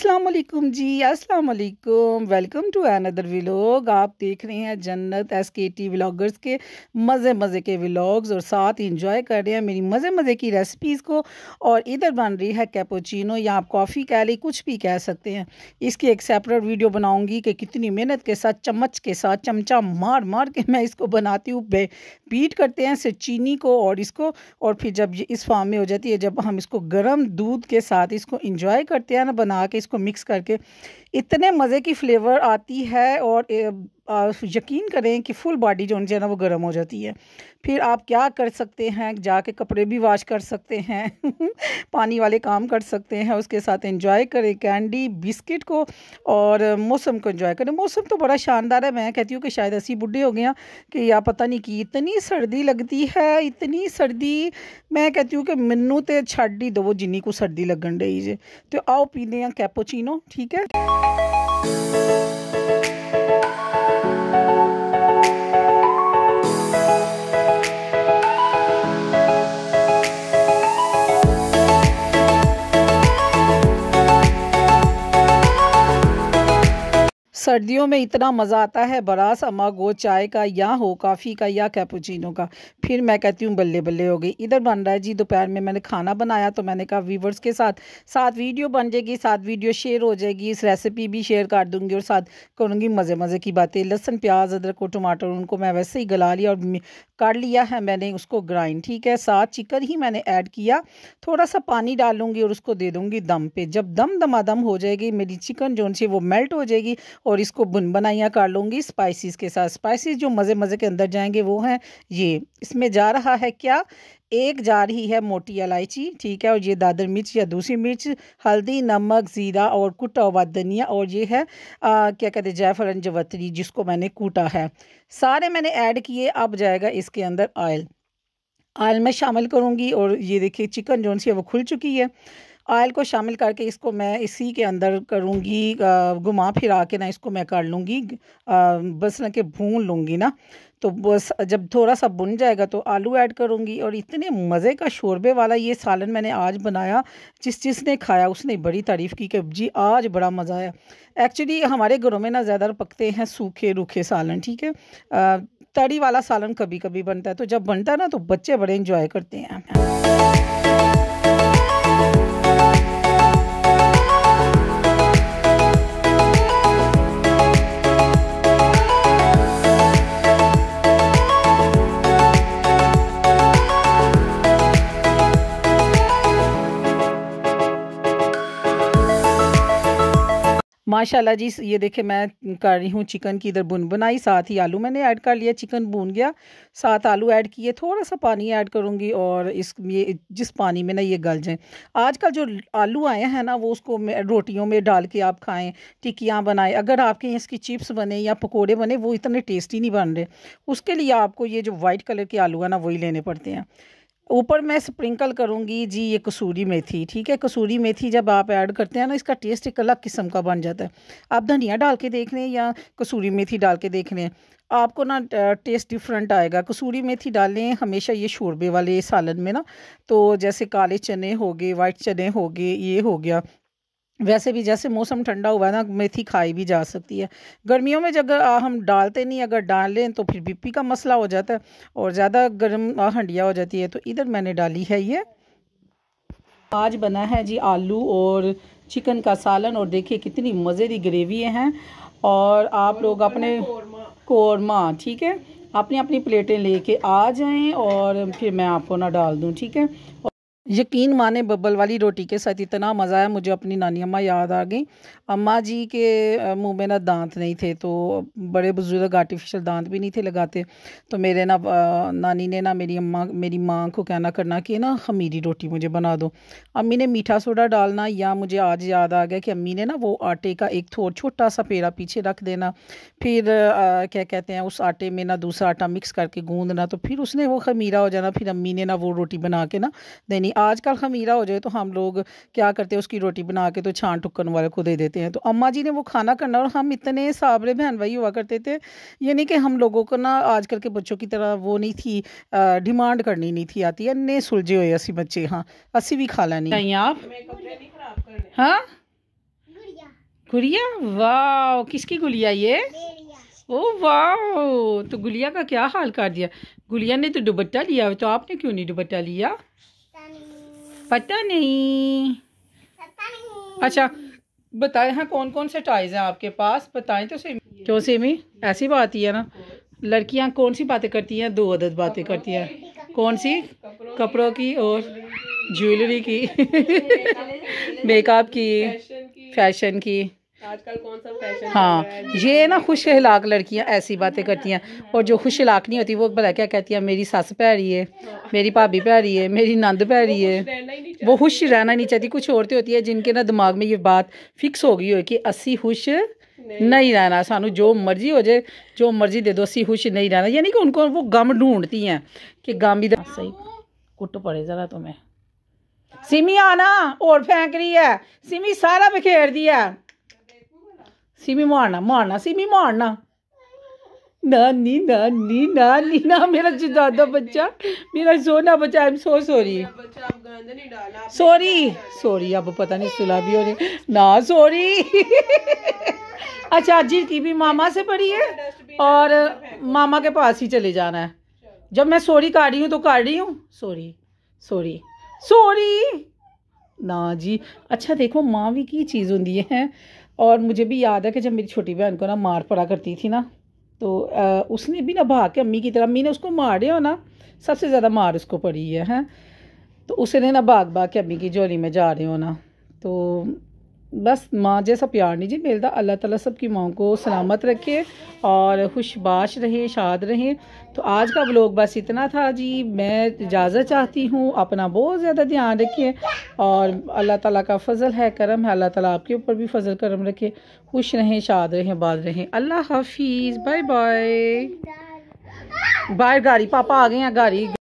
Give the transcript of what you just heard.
असलम जी असलकम welcome to another vlog आप देख रहे हैं जन्नत एस के टी व्लागर्स के मज़े मज़े के व्लॉग्स और साथ इंजॉय कर रहे हैं मेरी मज़े मज़े की रेसिपीज़ को और इधर बन रही है कैपोचिनो या आप कॉफ़ी कह लें कुछ भी कह सकते हैं इसकी एक सेपरेट वीडियो बनाऊँगी कि कितनी मेहनत के साथ चम्मच के साथ चमचा मार मार के मैं इसको बनाती हूँ बीट करते हैं से चीनी को और इसको और फिर जब ये इस फॉर्म में हो जाती है जब हम इसको गर्म दूध के साथ इसको इंजॉय करते हैं ना बना के इसको मिक्स करके इतने मज़े की फ्लेवर आती है और यकीन करें कि फुल बॉडी जो है ना वो गर्म हो जाती है फिर आप क्या कर सकते हैं जाके कपड़े भी वॉश कर सकते हैं पानी वाले काम कर सकते हैं उसके साथ एंजॉय करें कैंडी बिस्किट को और मौसम को एंजॉय करें मौसम तो बड़ा शानदार है मैं कहती हूँ कि शायद ऐसी बुढ़े हो गए हैं कि या पता नहीं कि इतनी सर्दी लगती है इतनी सर्दी मैं कहती हूँ कि मैनू तो छड़ ही दो जिन्नी को सर्दी लगन रही जे तो आओ पीने हैं कैपोचिनो ठीक है सर्दियों में इतना मज़ा आता है बड़ा सा मग गो चाय का या हो काफ़ी का या कैपोचिनो का फिर मैं कहती हूँ बल्ले बल्ले हो गई इधर बन रहा है जी दोपहर में मैंने खाना बनाया तो मैंने कहा व्यूवर्स के साथ साथ वीडियो बन जाएगी साथ वीडियो शेयर हो जाएगी इस रेसिपी भी शेयर कर दूँगी और साथ करूँगी मज़े मज़े की बातें लहसुन प्याज अदरक और टमाटर उनको मैं वैसे ही गला लिया और कर लिया है मैंने उसको ग्राइंड ठीक है साथ चिकन ही मैंने ऐड किया थोड़ा सा पानी डालूंगी और उसको दे दूँगी दम पे जब दम दमा दम हो जाएगी मेरी चिकन जो वो मेल्ट हो जाएगी और और इसको बुन बनाइयाँ कर लूँगी स्पाइसेस के साथ स्पाइसेस जो मज़े मज़े के अंदर जाएंगे वो हैं ये इसमें जा रहा है क्या एक जार ही है मोटी इलायची ठीक है और ये दादर मिर्च या दूसरी मिर्च हल्दी नमक ज़ीरा और कुटा हुआ धनिया और ये है आ, क्या कहते हैं जायफलन जवतरी जिसको मैंने कूटा है सारे मैंने ऐड किए अब जाएगा इसके अंदर ऑयल आयल में शामिल करूंगी और ये देखिए चिकन जोन सी है वो खुल चुकी है ऑयल को शामिल करके इसको मैं इसी के अंदर करूँगी घुमा फिरा के ना इसको मैं कर लूँगी बस ना कि भून लूँगी ना तो बस जब थोड़ा सा बुन जाएगा तो आलू ऐड करूँगी और इतने मज़े का शोरबे वाला ये सालन मैंने आज बनाया जिस जिसने खाया उसने बड़ी तारीफ़ की कि जी आज बड़ा मज़ा आया एक्चुअली हमारे घरों में ना ज़्यादा पकते हैं सूखे रूखे सालन ठीक है तड़ी वाला सालन कभी कभी बनता है तो जब बनता है ना तो बच्चे बड़े इंजॉय करते हैं माशाल्लाह जी ये देखे मैं कर रही हूँ चिकन की इधर बुन बनाई साथ ही आलू मैंने ऐड कर लिया चिकन भून गया साथ आलू ऐड किए थोड़ा सा पानी ऐड करूँगी और इस ये जिस पानी में ना ये गल आज आजकल जो आलू आए हैं ना वो उसको रोटियों में डाल के आप खाएँ टिकियाँ बनाएँ अगर आपके इसकी चिप्स बने या पकौड़े बने वो इतने टेस्टी नहीं बन रहे उसके लिए आपको ये जो वाइट कलर के आलू है ना वही लेने पड़ते हैं ऊपर मैं स्प्रिंकल करूँगी जी ये कसूरी मेथी ठीक है कसूरी मेथी जब आप ऐड करते हैं ना इसका टेस्ट एक अलग किस्म का बन जाता है आप धनिया डाल के देख लें या कसूरी मेथी डाल के देख लें आपको ना टेस्ट डिफरेंट आएगा कसूरी मेथी डालें हमेशा ये शोरबे वाले सालन में ना तो जैसे काले चने हो गए वाइट चने हो गए ये हो गया वैसे भी जैसे मौसम ठंडा हुआ है ना मेथी खाई भी जा सकती है गर्मियों में जब हम डालते नहीं अगर डाल लें तो फिर बीपी का मसला हो जाता है और ज़्यादा गर्म हंडिया हो जाती है तो इधर मैंने डाली है ये आज बना है जी आलू और चिकन का सालन और देखिए कितनी मज़े की ग्रेवी हैं और आप लोग अपने कौरमा ठीक है अपनी अपनी प्लेटें लेके आ जाएँ और फिर मैं आपको ना डाल दूँ ठीक है यकीन माने बबल वाली रोटी के साथ इतना मज़ा आया मुझे अपनी नानी अम्मा याद आ गई अम्मा जी के मुंह में ना दांत नहीं थे तो बड़े बुज़ुर्ग आर्टिफिशियल दांत भी नहीं थे लगाते तो मेरे ना नानी ने ना मेरी अम्मा मेरी माँ को कहना करना कि ना खमीरी रोटी मुझे बना दो अम्मी ने मीठा सोडा डालना या मुझे आज याद आ गया कि अम्मी ने ना वो आटे का एक थोड़ा छोटा सा पेड़ा पीछे रख देना फिर आ, क्या कहते हैं उस आटे में ना दूसरा आटा मिक्स करके गूँधना तो फिर उसने वो खमीरा हो जाना फिर अम्मी ने ना वो रोटी बना के ना देनी आजकल खमीरा हो जाए तो हम लोग क्या करते हैं उसकी रोटी बना के तो छान टुक्कन वाले को दे देते हैं तो अम्मा जी ने वो खाना करना और हम इतने साबरे बहन भाई हुआ करते थे यानी कि हम लोगों को ना आजकल के बच्चों की तरह वो नहीं थी डिमांड करनी नहीं थी आती इन्ने सुलझे हुए असी बच्चे हाँ असी भी खा लेनी आप हाँ गुड़िया वाह किसकी गुड़िया ये ओ वाह तो गुड़िया का क्या हाल कर दिया गुड़िया ने तो दुबट्टा लिया तो आपने क्यों नहीं दुबट्टा लिया पता नहीं अच्छा बताएं हाँ कौन कौन से टॉयज़ हैं आपके पास बताएं तो सेमी क्यों सेमी ऐसी बात ही है ना लड़कियां कौन सी बातें करती हैं दो अदद बातें करती हैं कौन सी कपड़ों की और ज्वेलरी की मेकअप की फैशन की हाँ, हाँ। ये ना खुश हिलाक लड़कियाँ ऐसी बातें करती हैं हाँ। और जो खुश हिलाक नहीं होती वो भला क्या कहती है मेरी सस पैरी है हाँ। मेरी भाभी पैरी है मेरी नंद पैरी है वो खुश रहना नहीं चाहती कुछ औरतें होती है जिनके ना दिमाग में ये बात फिक्स हो गई हो कि असी खुश नहीं रहना सानू जो मर्जी हो जाए जो मर्जी दे दो असी खुश नहीं रहना यानी कि उनको वो गम ढूंढती हैं कि गम भी सही कुट पड़े ज़रा तुम्हें सिमी आना और फेंक रही है सिमी सारा बिखेर दिया सिमी मारना मारना सिमी मारना नानी नानी नानी ना मेरा जुदादा बच्चा मेरा सोना बच्चा I am so sorry sorry sorry अब पता नहीं सुला भी हो रही ना सॉरी अच्छा जी की भी मामा से पड़ी है और मामा के पास ही चले जाना है जब मैं सॉरी काट रही हूँ तो काट रही हूँ सॉरी सॉरी सॉरी ना जी अच्छा देखो माँ भी की चीज़ होंगी है और मुझे भी याद है कि जब मेरी छोटी बहन को ना मार पड़ा करती थी ना तो आ, उसने भी ना भाग के अम्मी की तरह अम्मी ने उसको मारे हो ना सबसे ज़्यादा मार उसको पड़ी है हैं तो उसने ना भाग भाग के अम्मी की जोली में जा रहे हो ना तो बस माँ जैसा प्यार नहीं जी मिलता अल्लाह ताला सबकी माँ को सलामत रखे और खुशबाश रहे शाद रहें तो आज का ब्लॉग बस इतना था जी मैं इजाज़त चाहती हूँ अपना बहुत ज़्यादा ध्यान रखिए और अल्लाह ताला का फ़ज़ल है करम है अल्लाह ताला आपके ऊपर भी फ़ज़ल करम रखे खुश रहें शाद रहें बाद रहें अल्लाह हाफिज़ बाय बाय बाय गाड़ी पापा आ गए हैं गाड़ी